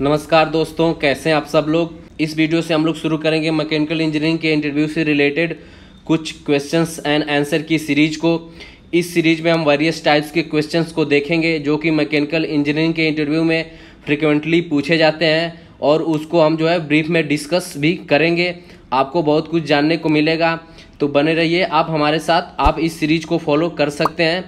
नमस्कार दोस्तों कैसे हैं आप सब लोग इस वीडियो से हम लोग शुरू करेंगे मैकेनिकल इंजीनियरिंग के इंटरव्यू से रिलेटेड कुछ क्वेश्चंस एंड आंसर की सीरीज को इस सीरीज में हम वेरियस टाइप्स के क्वेश्चंस को देखेंगे जो कि मैकेनिकल इंजीनियरिंग के इंटरव्यू में फ्रिक्वेंटली पूछे जाते हैं और उसको हम जो है ब्रीफ में डिस्कस भी करेंगे आपको बहुत कुछ जानने को मिलेगा तो बने रहिए आप हमारे साथ आप इस सीरीज को फॉलो कर सकते हैं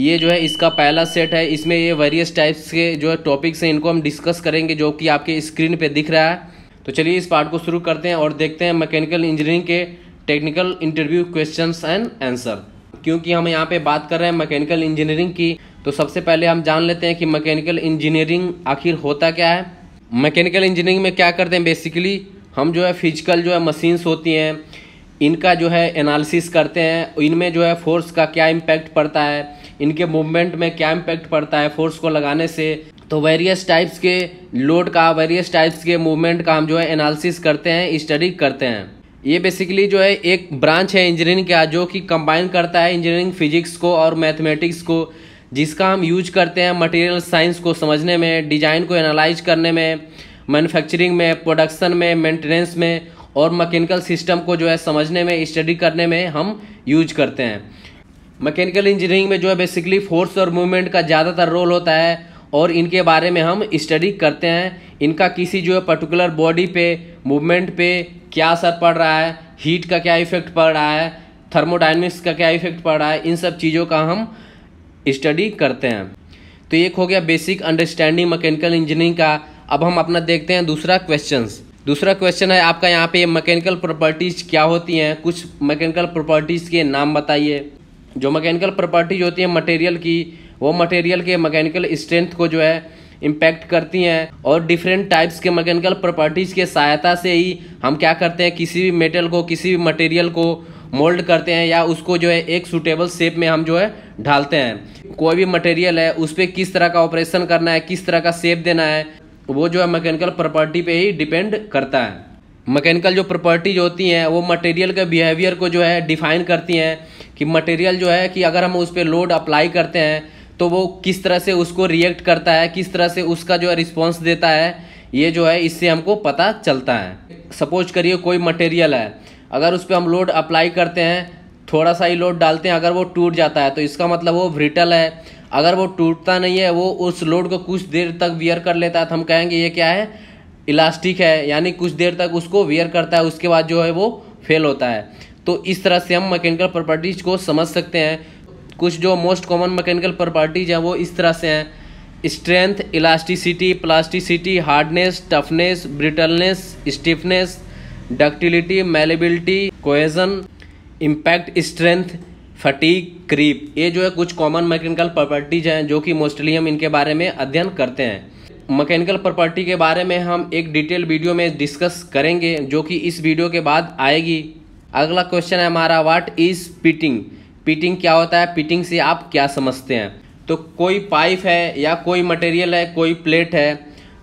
ये जो है इसका पहला सेट है इसमें ये वेरियस टाइप्स के जो है टॉपिक्स हैं इनको हम डिस्कस करेंगे जो कि आपके स्क्रीन पे दिख रहा है तो चलिए इस पार्ट को शुरू करते हैं और देखते हैं मैकेनिकल इंजीनियरिंग के technical interview question and answer क्योंकि हम यहाँ पे बात कर रहे हैं मैकेनिकल इंजीनियरिंग की तो सबसे पहले हम जान लेते हैं कि मैकेनिकल इंजीनियरिंग आखिर होता क्या है मैकेनिकल इंजीनियरिंग में क्या करते हैं बेसिकली हम जो है फिजिकल जो है मशीन्स होती हैं इनका जो है एनालिसिस करते हैं इनमें जो है फोर्स का क्या इम्पैक्ट पड़ता है इनके मूवमेंट में क्या इम्पैक्ट पड़ता है फोर्स को लगाने से तो वेरियस टाइप्स के लोड का वेरियस टाइप्स के मूवमेंट का हम जो है एनालिसिस करते हैं स्टडी करते हैं ये बेसिकली जो है एक ब्रांच है इंजीनियरिंग का जो कि कंबाइन करता है इंजीनियरिंग फिजिक्स को और मैथमेटिक्स को जिसका हम यूज करते हैं मटेरियल साइंस को समझने में डिजाइन को एनालाइज करने में मैन्युफैक्चरिंग में प्रोडक्शन में मेंटेनेंस में और मकैनिकल सिस्टम को जो है समझने में स्टडी करने में हम यूज करते हैं मैकेनिकल इंजीनियरिंग में जो है बेसिकली फोर्स और मूवमेंट का ज़्यादातर रोल होता है और इनके बारे में हम स्टडी करते हैं इनका किसी जो है पर्टिकुलर बॉडी पे मूवमेंट पे क्या असर पड़ रहा है हीट का क्या इफेक्ट पड़ रहा है थर्मोडाइनमिक्स का क्या इफेक्ट पड़ रहा है इन सब चीज़ों का हम स्टडी करते हैं तो एक हो गया बेसिक अंडरस्टैंडिंग मैकेनिकल इंजीनियरिंग का अब हम अपना देखते हैं दूसरा क्वेश्चन दूसरा क्वेश्चन है आपका यहाँ पे मैकेनिकल प्रॉपर्टीज़ क्या होती हैं कुछ मैकेनिकल प्रॉपर्टीज़ के नाम बताइए जो मैकेनिकल प्रॉपर्टीज होती है मटेरियल की वो मटेरियल के मैकेनिकल स्ट्रेंथ को जो है इम्पैक्ट करती हैं और डिफरेंट टाइप्स के मैकेनिकल प्रॉपर्टीज़ के सहायता से ही हम क्या करते हैं किसी भी मेटल को किसी भी मटेरियल को मोल्ड करते हैं या उसको जो है एक सूटेबल शेप में हम जो है ढालते हैं कोई भी मटेरियल है उस पर किस तरह का ऑपरेशन करना है किस तरह का शेप देना है वो जो है मैकेनिकल प्रॉपर्टी पे ही डिपेंड करता है मैकेनिकल जो प्रॉपर्टीज होती हैं वो मटेरियल के बिहेवियर को जो है डिफाइन करती हैं कि मटेरियल जो है कि अगर हम उस पर लोड अप्लाई करते हैं तो वो किस तरह से उसको रिएक्ट करता है किस तरह से उसका जो है रिस्पॉन्स देता है ये जो है इससे हमको पता चलता है सपोज करिए कोई मटेरियल है अगर उस पर हम लोड अप्लाई करते हैं थोड़ा सा ही लोड डालते हैं अगर वो टूट जाता है तो इसका मतलब वो ब्रिटल है अगर वो टूटता नहीं है वो उस लोड को कुछ देर तक वियर कर लेता है तो हम कहेंगे ये क्या है इलास्टिक है यानी कुछ देर तक उसको वियर करता है उसके बाद जो है वो फेल होता है तो इस तरह से हम मैकेनिकल प्रॉपर्टीज़ को समझ सकते हैं कुछ जो मोस्ट कॉमन मैकेनिकल प्रॉपर्टीज़ हैं वो इस तरह से हैं strength elasticity plasticity hardness toughness brittleness stiffness ductility malleability cohesion impact strength fatigue creep ये जो है कुछ कॉमन मैकेनिकल प्रॉपर्टीज़ हैं जो कि मोस्टली हम इनके बारे में अध्ययन करते हैं मैकेनिकल प्रॉपर्टी के बारे में हम एक डिटेल वीडियो में डिस्कस करेंगे जो कि इस वीडियो के बाद आएगी अगला क्वेश्चन है हमारा व्हाट इज पिटिंग पिटिंग क्या होता है पिटिंग से आप क्या समझते हैं तो कोई पाइप है या कोई मटेरियल है कोई प्लेट है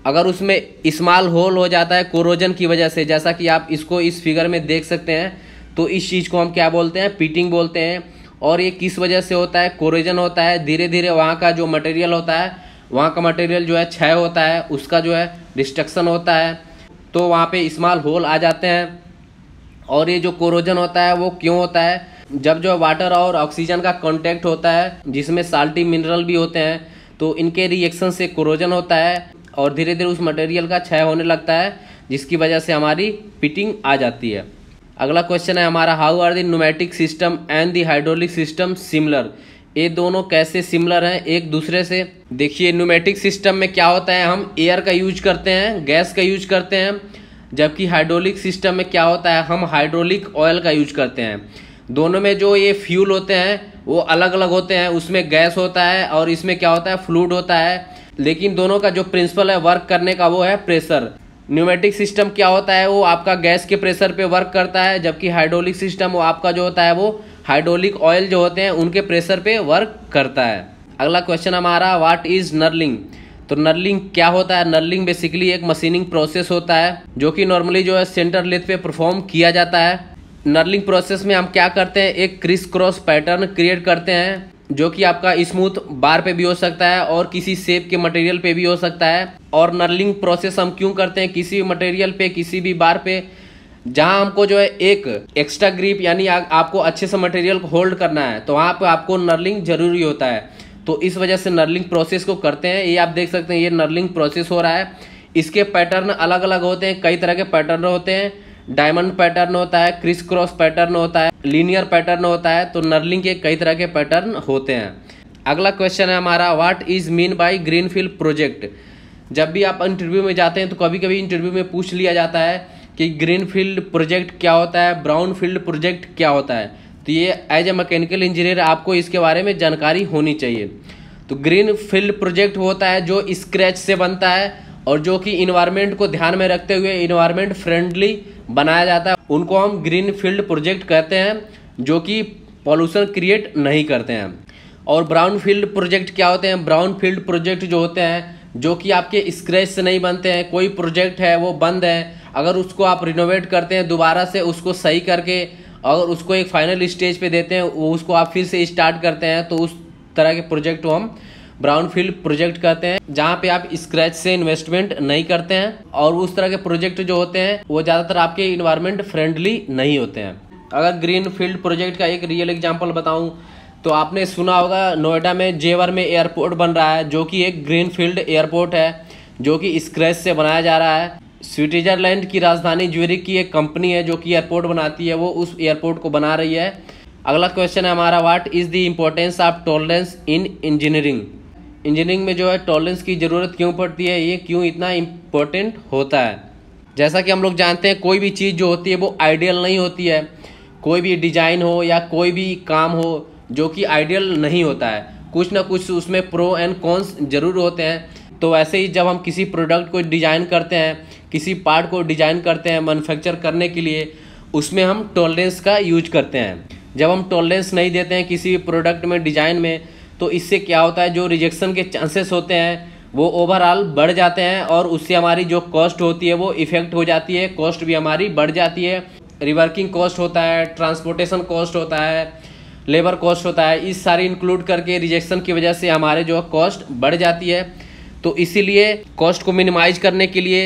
अगर उसमें स्मॉल होल हो जाता है कोरोजन की वजह से जैसा कि आप इसको इस फिगर में देख सकते हैं तो इस चीज़ को हम क्या बोलते हैं पीटिंग बोलते हैं और ये किस वजह से होता है कोरोजन होता है धीरे धीरे वहाँ का जो मटेरियल होता है वहाँ का मटेरियल जो है क्षय होता है उसका जो है डिस्ट्रक्शन होता है तो वहाँ पे स्मॉल होल आ जाते हैं और ये जो कोरोजन होता है वो क्यों होता है जब जो वाटर और ऑक्सीजन का कॉन्टैक्ट होता है जिसमें साल्टी मिनरल भी होते हैं तो इनके रिएक्शन से कोरोजन होता है और धीरे धीरे उस मटेरियल का क्षय होने लगता है जिसकी वजह से हमारी पिटिंग आ जाती है अगला क्वेश्चन है हमारा how are the pneumatic system and the hydraulic system similar ये दोनों कैसे सिमिलर हैं एक दूसरे से देखिए न्यूमेटिक सिस्टम में क्या होता है हम एयर का यूज करते हैं गैस का यूज करते हैं जबकि हाइड्रोलिक सिस्टम में क्या होता है हम हाइड्रोलिक ऑयल का यूज करते हैं दोनों में जो ये फ्यूल होते हैं वो अलग अलग होते हैं उसमें गैस होता है और इसमें क्या होता है फ्लूड होता है लेकिन दोनों का जो प्रिंसिपल है वर्क करने का वो है प्रेशर न्यूमेटिक सिस्टम क्या होता है वो आपका गैस के प्रेशर पे वर्क करता है जबकि हाइड्रोलिक सिस्टम वो आपका जो होता है वो हाइड्रोलिक ऑयल जो होते हैं उनके प्रेशर पे वर्क करता है अगला क्वेश्चन हमारा व्हाट इज नर्लिंग तो नर्लिंग क्या होता है नर्लिंग बेसिकली एक मशीनिंग प्रोसेस होता है जो कि नॉर्मली जो है सेंटर लेथ पे परफॉर्म किया जाता है नर्लिंग प्रोसेस में हम क्या करते हैं एक क्रिस क्रॉस पैटर्न क्रिएट करते हैं जो कि आपका स्मूथ बार पे भी हो सकता है और किसी सेप के मटेरियल पे भी हो सकता है और नर्लिंग प्रोसेस हम क्यों करते हैं किसी भी मटेरियल पे किसी भी बार पे जहां हमको जो है एक एक्स्ट्रा ग्रिप यानी आपको अच्छे से मटेरियल को होल्ड करना है तो वहाँ पर आपको नर्लिंग जरूरी होता है तो इस वजह से नर्लिंग प्रोसेस को करते हैं ये आप देख सकते हैं ये नर्लिंग प्रोसेस हो रहा है इसके पैटर्न अलग अलग होते हैं कई तरह के पैटर्न होते हैं डायमंड पैटर्न होता है क्रिस क्रॉस पैटर्न होता है लीनियर पैटर्न होता है तो नर्लिंग के कई तरह के पैटर्न होते हैं अगला क्वेश्चन है हमारा what is mean by green field project जब भी आप इंटरव्यू में जाते हैं तो कभी कभी इंटरव्यू में पूछ लिया जाता है कि ग्रीन फील्ड प्रोजेक्ट क्या होता है ब्राउन फील्ड प्रोजेक्ट क्या होता है तो ये एज ए मैकेनिकल इंजीनियर आपको इसके बारे में जानकारी होनी चाहिए तो ग्रीन फील्ड प्रोजेक्ट होता है जो स्क्रैच से बनता है और जो कि इन्वायरमेंट को ध्यान में रखते हुए इन्वायरमेंट फ्रेंडली बनाया जाता है उनको हम ग्रीन फील्ड प्रोजेक्ट कहते हैं जो कि पॉल्यूशन क्रिएट नहीं करते हैं और ब्राउन फील्ड प्रोजेक्ट क्या होते हैं ब्राउन फील्ड प्रोजेक्ट जो होते हैं जो कि आपके स्क्रैच से नहीं बनते हैं कोई प्रोजेक्ट है वो बंद है अगर उसको आप रिनोवेट करते हैं दोबारा से उसको सही करके अगर उसको एक फाइनल स्टेज पे देते हैं वो उसको आप फिर से स्टार्ट करते हैं तो उस तरह के प्रोजेक्ट को हम ब्राउन फील्ड प्रोजेक्ट कहते हैं जहाँ पे आप स्क्रैच से इन्वेस्टमेंट नहीं करते हैं और उस तरह के प्रोजेक्ट जो होते हैं वो ज़्यादातर आपके इन्वायरमेंट फ्रेंडली नहीं होते हैं अगर ग्रीन फील्ड प्रोजेक्ट का एक रियल एग्जाम्पल बताऊँ तो आपने सुना होगा नोएडा में जेवर में एयरपोर्ट बन रहा है जो कि एक ग्रीन फील्ड एयरपोर्ट है जो कि स्क्रैच से बनाया जा रहा है स्विट्जरलैंड की राजधानी ज्यूरिक की एक कंपनी है जो कि एयरपोर्ट बनाती है वो उस एयरपोर्ट को बना रही है अगला क्वेश्चन है हमारा what is the importance of tolerance in engineering engineering में जो है टॉलरेंस की ज़रूरत क्यों पड़ती है ये क्यों इतना इम्पोर्टेंट होता है जैसा कि हम लोग जानते हैं कोई भी चीज़ जो होती है वो आइडियल नहीं होती है कोई भी डिजाइन हो या कोई भी काम हो जो कि आइडियल नहीं होता है कुछ ना कुछ उसमें प्रो एंड कॉन्स ज़रूर होते हैं तो वैसे ही जब हम किसी प्रोडक्ट को डिज़ाइन करते हैं किसी पार्ट को डिजाइन करते हैं मैनुफैक्चर करने के लिए उसमें हम टॉलरेंस का यूज करते हैं जब हम टॉलरेंस नहीं देते हैं किसी प्रोडक्ट में डिजाइन में तो इससे क्या होता है जो रिजेक्शन के चांसेस होते हैं वो ओवरऑल बढ़ जाते हैं और उससे हमारी जो कॉस्ट होती है वो इफ़ेक्ट हो जाती है कॉस्ट भी हमारी बढ़ जाती है रिवर्किंग कॉस्ट होता है ट्रांसपोर्टेशन कॉस्ट होता है लेबर कॉस्ट होता है इस सारी इंक्लूड करके रिजेक्शन की वजह से हमारे जो कॉस्ट बढ़ जाती है तो इसीलिए कॉस्ट को मिनिमाइज करने के लिए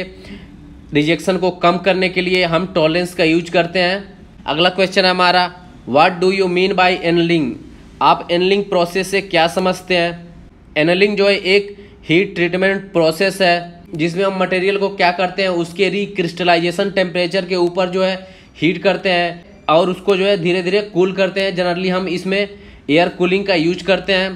रिजेक्शन को कम करने के लिए हम टॉलरेंस का यूज करते हैं अगला क्वेश्चन है हमारा what do you mean by annealing आप एनलिंग प्रोसेस से क्या समझते हैं एनलिंग जो है एक हीट ट्रीटमेंट प्रोसेस है जिसमें हम मटेरियल को क्या करते हैं उसके रिक्रिस्टलाइजेशन टेम्परेचर के ऊपर जो है हीट करते हैं और उसको जो है धीरे धीरे कूल करते हैं जनरली हम इसमें एयर कूलिंग का यूज करते हैं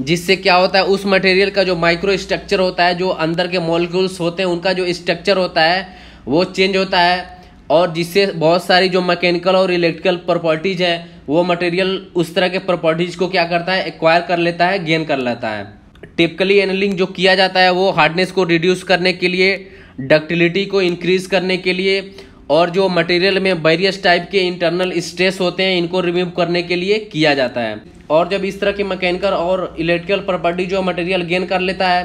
जिससे क्या होता है उस मटेरियल का जो माइक्रो स्ट्रक्चर होता है जो अंदर के मॉलिक्यूल्स होते हैं उनका जो स्ट्रक्चर होता है वो चेंज होता है और जिससे बहुत सारी जो मैकेनिकल और इलेक्ट्रिकल प्रॉपर्टीज़ है वो मटेरियल उस तरह के प्रॉपर्टीज़ को क्या करता है एक्वायर कर लेता है गेन कर लेता है टिपिकली एनलिंग जो किया जाता है वो हार्डनेस को रिड्यूस करने के लिए डक्टिलिटी को इंक्रीज करने के लिए और जो मटेरियल में वेरियस टाइप के इंटरनल स्ट्रेस होते हैं इनको रिमूव करने के लिए किया जाता है और जब इस तरह की मैकेनिकल और इलेक्ट्रिकल प्रॉपर्टी जो मटेरियल गेन कर लेता है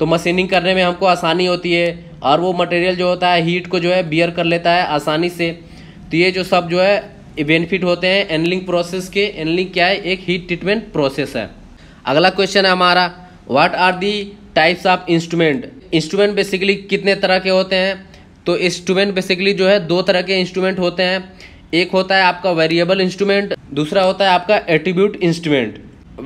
तो मशीनिंग करने में हमको आसानी होती है और वो मटेरियल जो होता है हीट को जो है बियर कर लेता है आसानी से तो ये जो सब जो है बेनिफिट होते हैं एनलिंग प्रोसेस के एनलिंग क्या है एक हीट ट्रीटमेंट प्रोसेस है अगला क्वेश्चन है हमारा what are the types of instrument instrument basically कितने तरह के होते हैं तो इंस्ट्रूमेंट बेसिकली जो है दो तरह के इंस्ट्रूमेंट होते हैं एक होता है आपका वेरिएबल इंस्ट्रूमेंट दूसरा होता है आपका एट्रीब्यूट इंस्ट्रूमेंट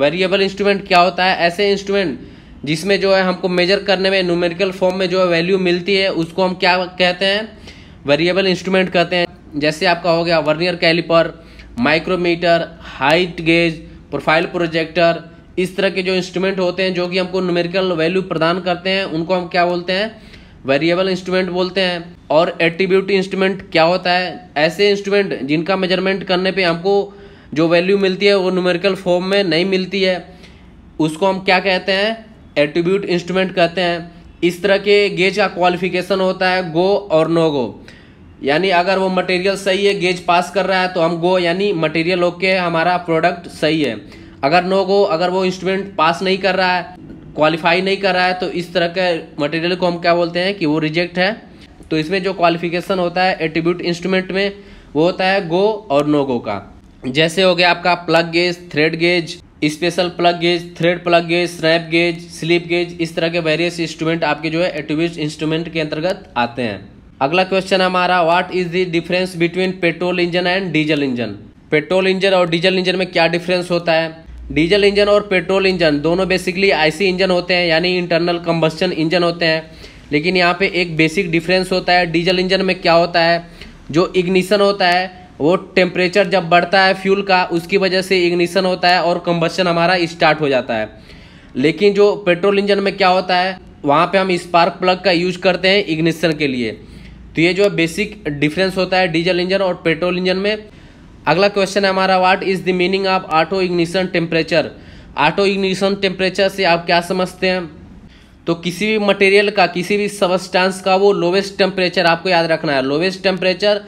वेरिएबल इंस्ट्रूमेंट क्या होता है ऐसे इंस्ट्रूमेंट जिसमें जो है हमको मेजर करने में न्यूमेरिकल फॉर्म में जो है वैल्यू मिलती है उसको हम क्या कहते हैं वेरिएबल इंस्ट्रूमेंट कहते हैं जैसे आपका हो गया vernier caliper micrometer height gauge profile projector इस तरह के जो इंस्ट्रूमेंट होते हैं जो कि हमको न्यूमेरिकल वैल्यू प्रदान करते हैं उनको हम क्या बोलते हैं वेरिएबल इंस्ट्रूमेंट बोलते हैं और एट्रीब्यूट इंस्ट्रूमेंट क्या होता है ऐसे इंस्ट्रूमेंट जिनका मेजरमेंट करने पे हमको जो वैल्यू मिलती है वो न्यूमेरिकल फॉर्म में नहीं मिलती है उसको हम क्या कहते हैं एट्रीब्यूट इंस्ट्रूमेंट कहते हैं इस तरह के गेज का क्वालिफिकेशन होता है गो और नो गो यानी अगर वो मटेरियल सही है गेज पास कर रहा है तो हम गो यानी मटेरियल ओके हमारा प्रोडक्ट सही है अगर नो गो अगर वो इंस्ट्रूमेंट पास नहीं कर रहा है क्वालिफाई नहीं कर रहा है तो इस तरह के मटेरियल को हम क्या बोलते हैं कि वो रिजेक्ट है तो इसमें जो क्वालिफिकेशन होता है एट्रीब्यूट इंस्ट्रूमेंट में वो होता है गो और नो गो का जैसे हो गया आपका plug gauge thread gauge special plug gauge thread plug gauge snap gauge slip gauge इस तरह के वेरियस इंस्ट्रूमेंट आपके जो है एट्रीब्यूट इंस्ट्रूमेंट के अंतर्गत आते हैं अगला क्वेश्चन हमारा what is the difference between petrol engine and diesel engine petrol engine और डीजल इंजन में क्या डिफरेंस होता है डीजल इंजन और पेट्रोल इंजन दोनों बेसिकली आईसी इंजन होते हैं यानी इंटरनल कम्बस्टन इंजन होते हैं लेकिन यहाँ पे एक बेसिक डिफरेंस होता है डीजल इंजन में क्या होता है जो इग्निशन होता है वो टेम्परेचर जब बढ़ता है फ्यूल का उसकी वजह से इग्निशन होता है और कम्बस्टन हमारा स्टार्ट हो जाता है लेकिन जो पेट्रोल इंजन में क्या होता है वहाँ पर हम स्पार्क प्लग का यूज करते हैं इग्निशन के लिए तो ये जो है बेसिक डिफरेंस होता है डीजल इंजन और पेट्रोल इंजन में अगला क्वेश्चन है हमारा what is the meaning of auto ignition temperature auto ignition temperature से आप क्या समझते हैं तो किसी भी मटेरियल का किसी भी सबस्टांस का वो लोवेस्ट टेम्परेचर आपको याद रखना है लोवेस्ट टेम्परेचर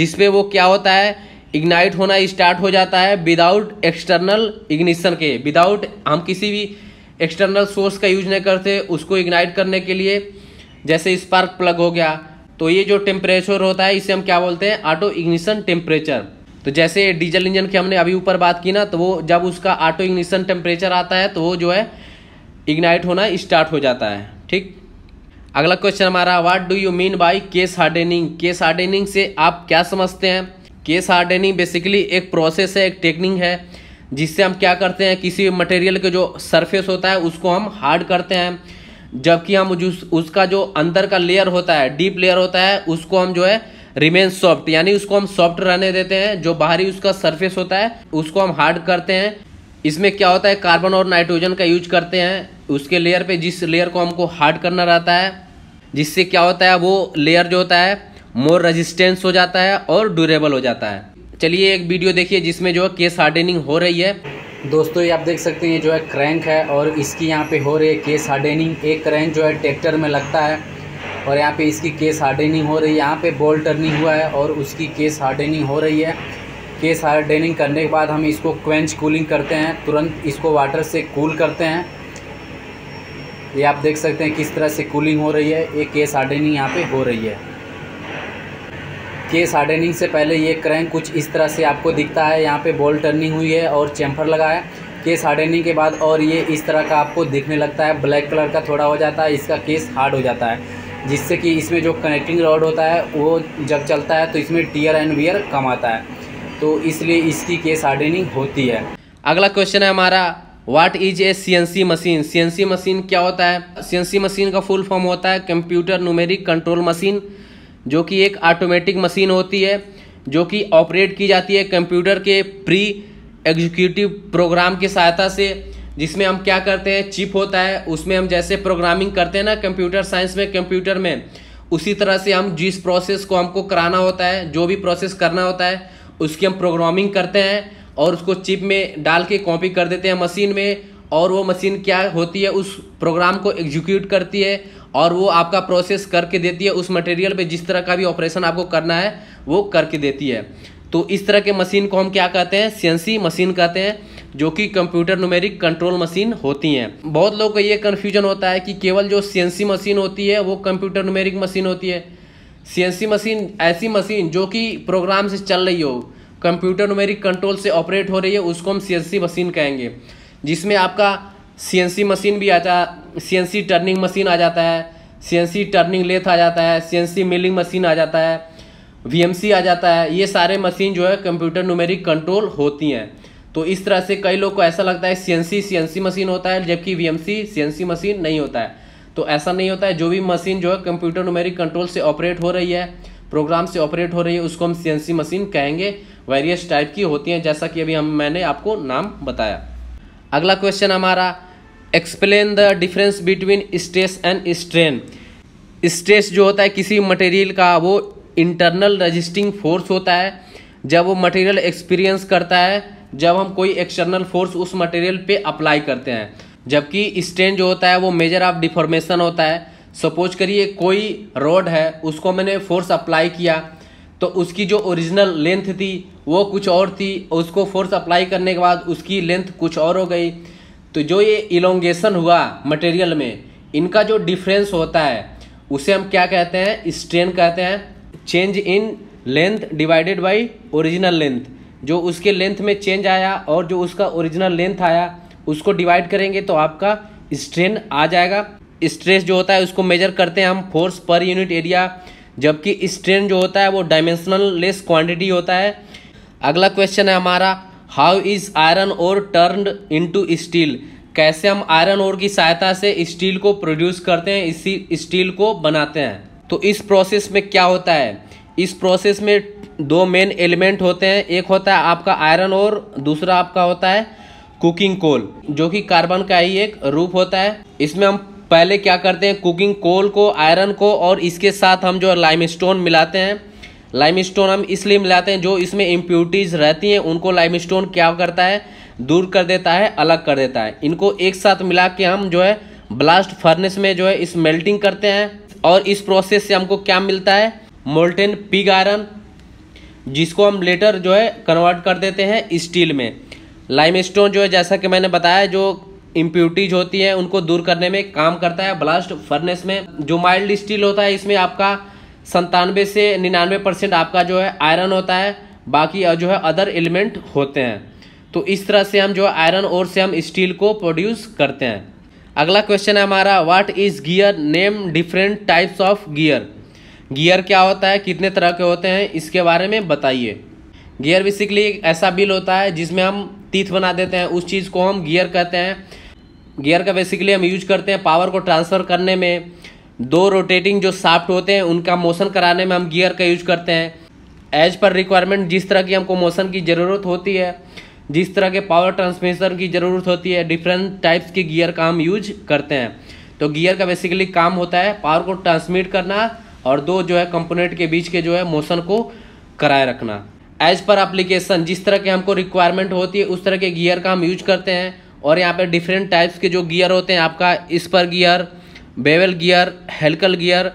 जिसपे वो क्या होता है इग्नाइट होना स्टार्ट हो जाता है विदाउट एक्सटर्नल इग्निशन के विदाउट हम किसी भी एक्सटर्नल सोर्स का यूज नहीं करते उसको इग्नाइट करने के लिए जैसे स्पार्क प्लग हो गया तो ये जो टेम्परेचर होता है इसे हम क्या बोलते हैं ऑटो इग्निशन टेम्परेचर तो जैसे डीजल इंजन की हमने अभी ऊपर बात की ना तो वो जब उसका ऑटो इग्निशन टेम्परेचर आता है तो वो जो है इग्नाइट होना स्टार्ट हो जाता है ठीक अगला क्वेश्चन हमारा what do you mean by case hardening case hardening से आप क्या समझते हैं केस हार्डनिंग बेसिकली एक प्रोसेस है एक टेक्निक है जिससे हम क्या करते हैं किसी मटेरियल के जो सरफेस होता है उसको हम हार्ड करते हैं जबकि हम उस उसका जो अंदर का लेयर होता है डीप लेयर होता है उसको हम जो है रिमेन सॉफ्ट यानी उसको हम सॉफ्ट रहने देते हैं जो बाहरी उसका सरफेस होता है उसको हम हार्ड करते हैं इसमें क्या होता है कार्बन और नाइट्रोजन का यूज करते हैं उसके लेयर पे जिस लेयर को हमको हार्ड करना रहता है जिससे क्या होता है वो लेयर जो होता है मोर रेजिस्टेंस हो जाता है और ड्यूरेबल हो जाता है चलिए एक वीडियो देखिए जिसमें जो है केस हार्डनिंग हो रही है दोस्तों ये आप देख सकते हैं ये जो है क्रैंक है और इसकी यहाँ पे हो रही है केस हार्डनिंग एक क्रैंक जो है ट्रैक्टर में लगता है और यहाँ पे इसकी केस हार्डनिंग हो रही है यहाँ पे बॉल टर्निंग हुआ है और उसकी केस हार्डनिंग हो रही है केस हार्डनिंग करने के बाद हम इसको क्वेंच कूलिंग करते हैं तुरंत इसको वाटर से कूल करते हैं ये आप देख सकते हैं किस तरह से कूलिंग हो रही है ये केस हार्डनिंग यहाँ पर हो रही है केस हार्डनिंग से पहले ये क्रैंक कुछ इस तरह से आपको दिखता है यहाँ पे बॉल टर्निंग हुई है और चैम्फर लगा है केस हार्डनिंग के बाद और ये इस तरह का आपको दिखने लगता है ब्लैक कलर का थोड़ा हो जाता है इसका केस हार्ड हो जाता है जिससे कि इसमें जो कनेक्टिंग रॉड होता है वो जब चलता है तो इसमें टीयर एंड वियर कम आता है तो इसलिए इसकी केस हार्डनिंग होती है अगला क्वेश्चन है हमारा what is a C N C machine C N C machine क्या होता है सी एन सी मशीन का फुल फॉर्म होता है कंप्यूटर न्यूमेरिक कंट्रोल मशीन जो कि एक ऑटोमेटिक मशीन होती है जो कि ऑपरेट की जाती है कंप्यूटर के प्री एग्जीक्यूटिव प्रोग्राम की सहायता से जिसमें हम क्या करते हैं चिप होता है उसमें हम जैसे प्रोग्रामिंग करते हैं ना कंप्यूटर साइंस में कंप्यूटर में उसी तरह से हम जिस प्रोसेस को हमको कराना होता है जो भी प्रोसेस करना होता है उसकी हम प्रोग्रामिंग करते हैं और उसको चिप में डाल के कॉपी कर देते हैं मशीन में और वो मशीन क्या होती है उस प्रोग्राम को एग्जीक्यूट करती है और वो आपका प्रोसेस करके देती है उस मटेरियल पे जिस तरह का भी ऑपरेशन आपको करना है वो करके देती है तो इस तरह के मशीन को हम क्या कहते हैं सी मशीन कहते हैं जो कि कंप्यूटर नुमेरिक कंट्रोल मशीन होती हैं बहुत लोग का ये कन्फ्यूजन होता है कि केवल जो सी मशीन होती है वो कंप्यूटर नुमेरिक मशीन होती है सी मशीन ऐसी मशीन जो कि प्रोग्राम से चल रही हो कंप्यूटर नुमेरिक कंट्रोल से ऑपरेट हो रही है उसको हम सी मशीन कहेंगे जिसमें आपका सी मशीन भी आता सी एन टर्निंग मशीन आ जाता है सी टर्निंग लेथ आ जाता है सी मिलिंग मशीन आ जाता है वी आ जाता है ये सारे मशीन जो है कंप्यूटर नुमेरिक कंट्रोल होती हैं तो इस तरह से कई लोग को ऐसा लगता है सीएनसी सीएनसी मशीन होता है जबकि वीएमसी सीएनसी मशीन नहीं होता है तो ऐसा नहीं होता है जो भी मशीन जो है कंप्यूटर नोमेरिक कंट्रोल से ऑपरेट हो रही है प्रोग्राम से ऑपरेट हो रही है उसको हम सीएनसी मशीन कहेंगे वेरियस टाइप की होती हैं जैसा कि अभी हम मैंने आपको नाम बताया अगला क्वेश्चन हमारा explain the difference between stress and strain stress जो होता है किसी मटेरियल का वो इंटरनल रजिस्टिंग फोर्स होता है जब वो मटेरियल एक्सपीरियंस करता है जब हम कोई एक्सटर्नल फोर्स उस मटेरियल पे अप्लाई करते हैं जबकि स्ट्रेन जो होता है वो मेजर ऑफ डिफॉर्मेशन होता है सपोज करिए कोई रोड है उसको मैंने फोर्स अप्लाई किया तो उसकी जो ओरिजिनल लेंथ थी वो कुछ और थी उसको फोर्स अप्लाई करने के बाद उसकी लेंथ कुछ और हो गई तो जो ये इलोंगेशन हुआ मटेरियल में इनका जो डिफरेंस होता है उसे हम क्या कहते हैं स्ट्रेन कहते हैं change in length divided by original length जो उसके लेंथ में चेंज आया और जो उसका ओरिजिनल लेंथ आया उसको डिवाइड करेंगे तो आपका स्ट्रेन आ जाएगा स्ट्रेस जो होता है उसको मेजर करते हैं हम फोर्स पर यूनिट एरिया जबकि स्ट्रेन जो होता है वो डायमेंशनल लेस क्वांटिटी होता है अगला क्वेश्चन है हमारा how is iron ore turn in steel कैसे हम आयरन और की सहायता से स्टील को प्रोड्यूस करते हैं इसी स्टील को बनाते हैं तो इस प्रोसेस में क्या होता है इस प्रोसेस में दो मेन एलिमेंट होते हैं एक होता है आपका आयरन और दूसरा आपका होता है कुकिंग कोल जो कि कार्बन का ही एक रूप होता है इसमें हम पहले क्या करते हैं कुकिंग कोल को आयरन को और इसके साथ हम जो लाइम स्टोन मिलाते हैं लाइम स्टोन हम इसलिए मिलाते हैं जो इसमें इम्प्यूटीज रहती हैं उनको लाइम स्टोन क्या करता है दूर कर देता है अलग कर देता है इनको एक साथ मिला के हम जो है ब्लास्ट फर्नेस में जो है इस मेल्टिंग करते हैं और इस प्रोसेस से हमको क्या मिलता है मोल्टेन पिग आयरन जिसको हम लेटर जो है कन्वर्ट कर देते हैं स्टील में लाइमस्टोन जो है जैसा कि मैंने बताया जो इम्प्यूटीज होती है उनको दूर करने में काम करता है ब्लास्ट फर्नेस में जो माइल्ड स्टील होता है इसमें आपका संतानवे से निन्यानवे परसेंट आपका जो है आयरन होता है बाकी जो है अदर एलिमेंट होते हैं तो इस तरह से हम जो है आयरन और से हम स्टील को प्रोड्यूस करते हैं अगला क्वेश्चन है हमारा what is gear name different types of gear gear क्या होता है कितने तरह के होते हैं इसके बारे में बताइए गियर बेसिकली एक ऐसा बिल होता है जिसमें हम तीथ बना देते हैं उस चीज़ को हम गियर कहते हैं गियर का बेसिकली हम यूज करते हैं पावर को ट्रांसफ़र करने में दो रोटेटिंग जो साफ्ट होते हैं उनका मोशन कराने में हम गियर का यूज करते हैं एज पर रिक्वायरमेंट जिस तरह की हमको मोशन की ज़रूरत होती है जिस तरह के पावर ट्रांसमिशन की ज़रूरत होती है डिफरेंट टाइप्स के गियर का हम यूज करते हैं तो गियर का बेसिकली काम होता है पावर को ट्रांसमिट करना और दो जो है कंपोनेंट के बीच के जो है मोशन को कराए रखना एज पर एप्लीकेशन जिस तरह के हमको रिक्वायरमेंट होती है उस तरह के गियर का हम यूज करते हैं और यहाँ पे डिफरेंट टाइप्स के जो गियर होते हैं आपका spur gear bevel gear helical gear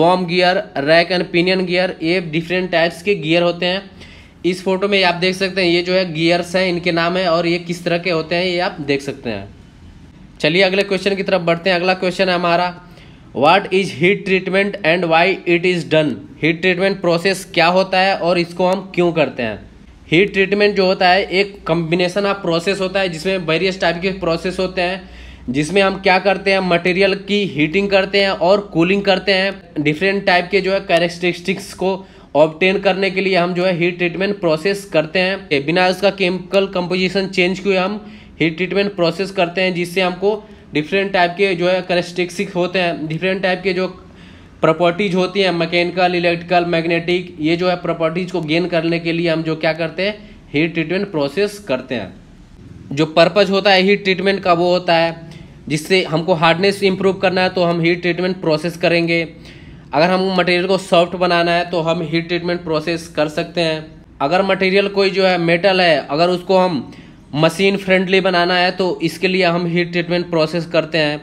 worm gear rack and pinion gear ये डिफरेंट टाइप्स के गियर होते हैं इस फोटो में आप देख सकते हैं ये जो है गियर्स हैं इनके नाम है और ये किस तरह के होते हैं ये आप देख सकते हैं चलिए अगले क्वेश्चन की तरफ बढ़ते हैं अगला क्वेश्चन है हमारा what is heat treatment and why it is done heat treatment process क्या होता है और इसको हम क्यों करते हैं हीट ट्रीटमेंट जो होता है एक कम्बिनेशन ऑफ प्रोसेस होता है जिसमें वेरियस टाइप के प्रोसेस होते हैं जिसमें हम क्या करते हैं मटेरियल की हीटिंग करते हैं और कूलिंग करते हैं डिफरेंट टाइप के जो है कैरेक्टरिस्टिक्स को ऑब्टेन करने के लिए हम जो है हीट ट्रीटमेंट प्रोसेस करते हैं बिना उसका केमिकल कंपोजिशन चेंज किए हम हीट ट्रीटमेंट प्रोसेस करते हैं जिससे हमको डिफरेंट टाइप के जो है करेस्टिक्सिक होते हैं डिफरेंट टाइप के जो प्रॉपर्टीज होती हैं मैकेनिकल इलेक्ट्रिकल मैग्नेटिक ये जो है प्रॉपर्टीज को गेन करने के लिए हम जो क्या करते हैं हीट ट्रीटमेंट प्रोसेस करते हैं जो पर्पज होता है हीट ट्रीटमेंट का वो होता है जिससे हमको हार्डनेस इम्प्रूव करना है तो हम हीट ट्रीटमेंट प्रोसेस करेंगे अगर हम मटेरियल को सॉफ्ट बनाना है तो हम हीट ट्रीटमेंट प्रोसेस कर सकते हैं अगर मटेरियल कोई जो है मेटल है अगर उसको हम मशीन फ्रेंडली बनाना है तो इसके लिए हम हीट ट्रीटमेंट प्रोसेस करते हैं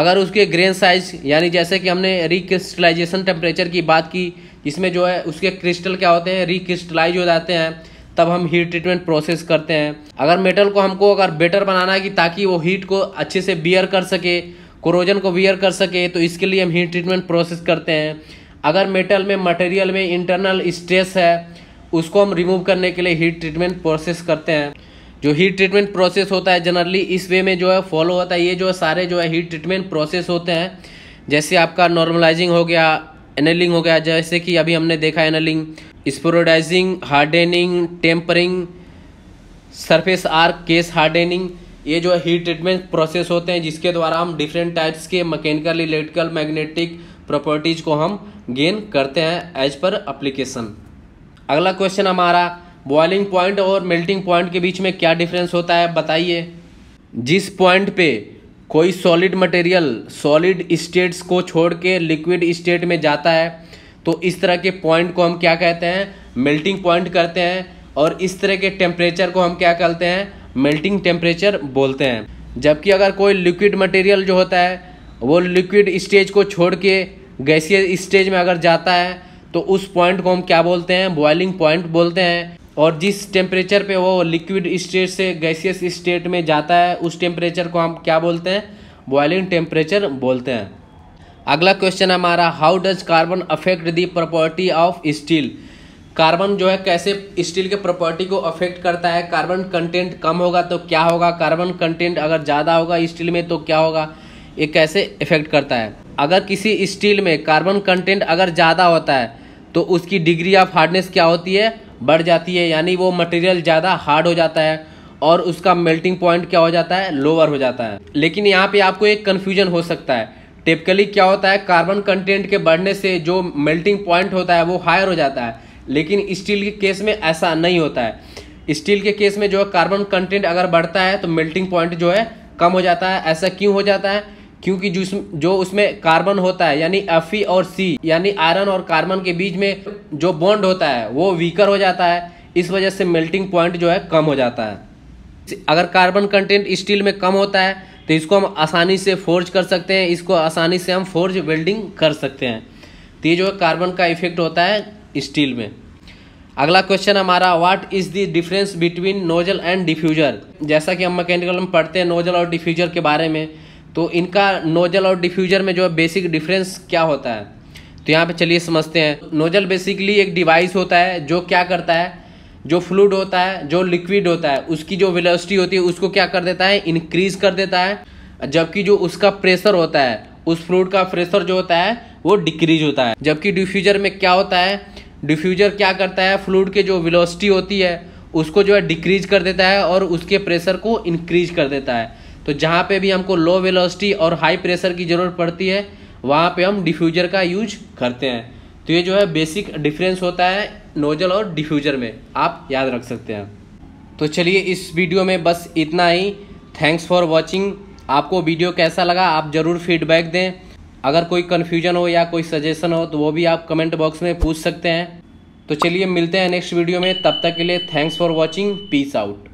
अगर उसके ग्रेन साइज यानी जैसे कि हमने रिक्रिस्टलाइजेशन टेम्परेचर की बात की इसमें जो है उसके क्रिस्टल क्या होते हैं रिक्रिस्टलाइज हो जाते हैं तब हम हीट ट्रीटमेंट प्रोसेस करते हैं अगर मेटल को हमको अगर बेटर बनाना है कि ताकि वो हीट को अच्छे से बियर कर सके क्रोजन को बियर कर सके तो इसके लिए हम हीट ट्रीटमेंट प्रोसेस करते हैं अगर मेटल में मटेरियल में इंटरनल स्ट्रेस है उसको हम रिमूव करने के लिए हीट ट्रीटमेंट प्रोसेस करते हैं जो हीट ट्रीटमेंट प्रोसेस होता है जनरली इस वे में जो है फॉलो होता है ये जो है सारे जो है हीट ट्रीटमेंट प्रोसेस होते हैं जैसे आपका नॉर्मलाइजिंग हो गया एनलिंग हो गया जैसे कि अभी हमने देखा annealing spheroidizing hardening tempering surface arc case hardening ये जो है हीट ट्रीटमेंट प्रोसेस होते हैं जिसके द्वारा हम डिफरेंट टाइप्स के मैकेनिकल इलेक्ट्रिकल मैग्नेटिक प्रॉपर्टीज को हम गेन करते हैं एज पर अप्लीकेशन अगला क्वेश्चन हमारा बॉइलिंग पॉइंट और मेल्टिंग पॉइंट के बीच में क्या डिफरेंस होता है बताइए जिस पॉइंट पे कोई सॉलिड मटेरियल सॉलिड स्टेट्स को छोड़ के लिक्विड स्टेट में जाता है तो इस तरह के पॉइंट को हम क्या कहते हैं मेल्टिंग पॉइंट करते हैं और इस तरह के टेम्परेचर को हम क्या कहते हैं मेल्टिंग टेम्परेचर बोलते हैं जबकि अगर कोई लिक्विड मटेरियल जो होता है वो लिक्विड स्टेज को छोड़ के गैसीय स्टेज में अगर जाता है तो उस पॉइंट को हम क्या बोलते हैं बॉइलिंग पॉइंट बोलते हैं और जिस टेम्परेचर पे वो लिक्विड स्टेट से गैसियस स्टेट में जाता है उस टेम्परेचर को हम क्या बोलते हैं बॉइलिंग टेम्परेचर बोलते हैं अगला क्वेश्चन हमारा how does carbon affect the property of steel carbon जो है कैसे स्टील के प्रॉपर्टी को अफेक्ट करता है कार्बन कंटेंट कम होगा तो क्या होगा कार्बन कंटेंट अगर ज़्यादा होगा स्टील में तो क्या होगा ये कैसे इफेक्ट करता है अगर किसी स्टील में कार्बन कंटेंट अगर ज़्यादा होता है तो उसकी डिग्री ऑफ हार्डनेस क्या होती है बढ़ जाती है यानी वो मटेरियल ज़्यादा हार्ड हो जाता है और उसका मेल्टिंग पॉइंट क्या हो जाता है लोअर हो जाता है लेकिन यहाँ पे आपको एक कन्फ्यूजन हो सकता है टिपिकली क्या होता है कार्बन कंटेंट के बढ़ने से जो मेल्टिंग पॉइंट होता है वो हायर हो जाता है लेकिन स्टील के केस में ऐसा नहीं होता है स्टील के केस में जो है कार्बन कंटेंट अगर बढ़ता है तो मेल्टिंग पॉइंट जो है कम हो जाता है ऐसा क्यों हो जाता है क्योंकि जो जो उसमें कार्बन होता है यानी एफ और सी यानी आयरन और कार्बन के बीच में जो बॉन्ड होता है वो वीकर हो जाता है इस वजह से मेल्टिंग पॉइंट जो है कम हो जाता है अगर कार्बन कंटेंट स्टील में कम होता है तो इसको हम आसानी से फोर्ज कर सकते हैं इसको आसानी से हम फोर्ज वेल्डिंग कर सकते हैं तो ये जो है कार्बन का इफेक्ट होता है स्टील में अगला क्वेश्चन हमारा what is the difference between nozzle and diffuser जैसा कि हम मैकेनिकल में पढ़ते हैं नोजल और डिफ्यूजर के बारे में तो इनका नोजल और डिफ्यूजर में जो है बेसिक डिफरेंस क्या होता है तो यहाँ पे चलिए समझते हैं नोजल बेसिकली एक डिवाइस होता है जो क्या करता है जो फ्लूड होता है जो लिक्विड होता है उसकी जो वेलोसिटी होती है उसको क्या कर देता है इंक्रीज कर देता है जबकि जो उसका प्रेशर होता है उस फ्लूड का प्रेशर जो होता है वो डिक्रीज होता है जबकि डिफ्यूजर में क्या होता है डिफ्यूजर क्या करता है फ्लूड के जो विलोसिटी होती है उसको जो है डिक्रीज कर देता है और उसके प्रेशर को इंक्रीज कर देता है तो जहाँ पे भी हमको लो वेलोसिटी और हाई प्रेशर की ज़रूरत पड़ती है वहाँ पे हम डिफ्यूजर का यूज करते हैं तो ये जो है बेसिक डिफरेंस होता है नोजल और डिफ्यूजर में आप याद रख सकते हैं तो चलिए इस वीडियो में बस इतना ही थैंक्स फॉर वॉचिंग आपको वीडियो कैसा लगा आप ज़रूर फीडबैक दें अगर कोई कन्फ्यूजन हो या कोई सजेशन हो तो वो भी आप कमेंट बॉक्स में पूछ सकते हैं तो चलिए मिलते हैं नेक्स्ट वीडियो में तब तक के लिए thanks for watching peace out